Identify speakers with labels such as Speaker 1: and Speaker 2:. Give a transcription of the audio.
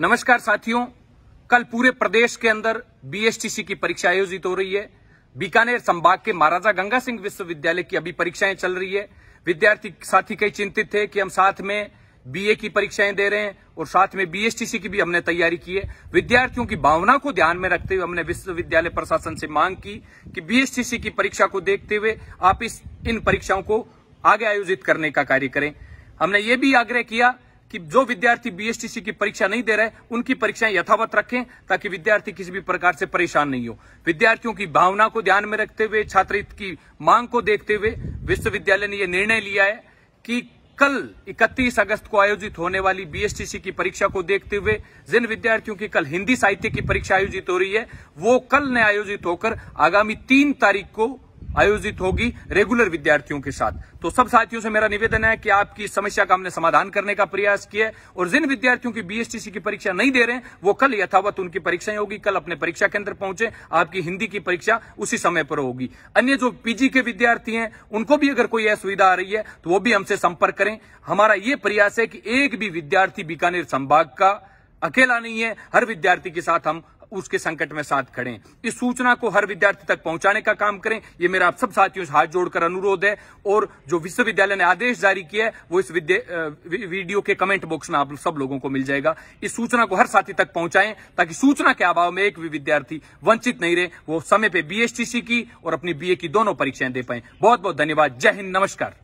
Speaker 1: नमस्कार साथियों कल पूरे प्रदेश के अंदर बीएसटीसी की परीक्षा आयोजित हो रही है बीकानेर संभाग के महाराजा गंगा सिंह विश्वविद्यालय की अभी परीक्षाएं चल रही है विद्यार्थी साथी कई चिंतित थे कि हम साथ में बीए की परीक्षाएं दे रहे हैं और साथ में बीएसटीसी की भी हमने तैयारी की है विद्यार्थियों की भावना को ध्यान में रखते हुए हमने विश्वविद्यालय प्रशासन से मांग की कि बीएसटीसी की परीक्षा को देखते हुए आप इस इन परीक्षाओं को आगे आयोजित करने का कार्य करें हमने ये भी आग्रह किया कि जो विद्यार्थी बीएसटीसी की परीक्षा नहीं दे रहे उनकी परीक्षाएं यथावत रखें ताकि विद्यार्थी किसी भी प्रकार से परेशान नहीं हो विद्यार्थियों की भावना को ध्यान में रखते हुए छात्र की मांग को देखते हुए विश्वविद्यालय ने यह निर्णय लिया है कि कल 31 अगस्त को आयोजित होने वाली बीएसटीसी की परीक्षा को देखते हुए जिन विद्यार्थियों की कल हिंदी साहित्य की परीक्षा आयोजित हो रही है वो कल न आयोजित होकर आगामी तीन तारीख को आयोजित होगी रेगुलर विद्यार्थियों के साथ तो सब साथियों से मेरा निवेदन है कि आपकी समस्या का हमने समाधान करने का प्रयास किया और जिन विद्यार्थियों की बीएसटीसी की परीक्षा नहीं दे रहे वो कल यथावत उनकी परीक्षाएं होगी कल अपने परीक्षा केंद्र पहुंचे आपकी हिंदी की परीक्षा उसी समय पर होगी अन्य जो पीजी के विद्यार्थी हैं उनको भी अगर कोई असुविधा आ रही है तो वो भी हमसे संपर्क करें हमारा ये प्रयास है कि एक भी विद्यार्थी बीकानेर संभाग का अकेला नहीं है हर विद्यार्थी के साथ हम उसके संकट में साथ खड़े इस सूचना को हर विद्यार्थी तक पहुंचाने का काम करें ये मेरा आप सब साथियों से हाथ जोड़कर अनुरोध है और जो विश्वविद्यालय ने आदेश जारी किया है वो इस वीडियो के कमेंट बॉक्स में आप सब लोगों को मिल जाएगा इस सूचना को हर साथी तक पहुंचाएं ताकि सूचना के अभाव में एक भी विद्यार्थी वंचित नहीं रहे वो समय पर बीएसटीसी की और अपनी बीए की दोनों परीक्षाएं दे पाए बहुत बहुत धन्यवाद जय हिंद नमस्कार